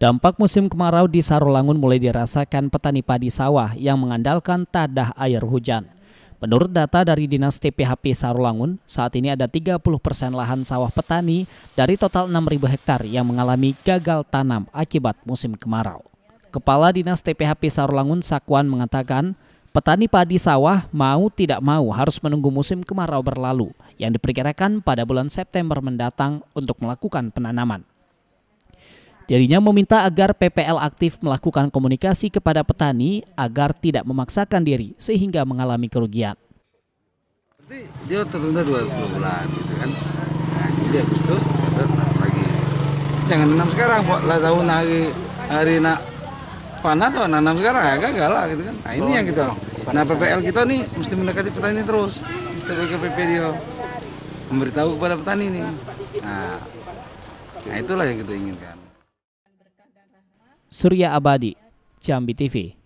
Dampak musim kemarau di Sarolangun mulai dirasakan petani padi sawah yang mengandalkan tadah air hujan. Menurut data dari Dinas TPHP Sarolangun, saat ini ada 30 persen lahan sawah petani dari total 6.000 hektar yang mengalami gagal tanam akibat musim kemarau. Kepala Dinas TPHP Sarolangun Sakwan mengatakan, petani padi sawah mau tidak mau harus menunggu musim kemarau berlalu yang diperkirakan pada bulan September mendatang untuk melakukan penanaman. Dirinya meminta agar PPL aktif melakukan komunikasi kepada petani agar tidak memaksakan diri sehingga mengalami kerugian. Nanti dia tertunda dua, dua bulan gitu kan. Nah, jadi Agustus lagi. Jangan nanam sekarang, buat lah tahun hari hari nak panas oh nanam sekarang ya gagal lah gitu kan. Nah, ini yang kita. Nah PPL kita nih mesti mendekati petani terus. ke PP dia memberitahu kepada petani nih. Nah, nah itulah yang kita inginkan. Surya Abadi, Jambi TV.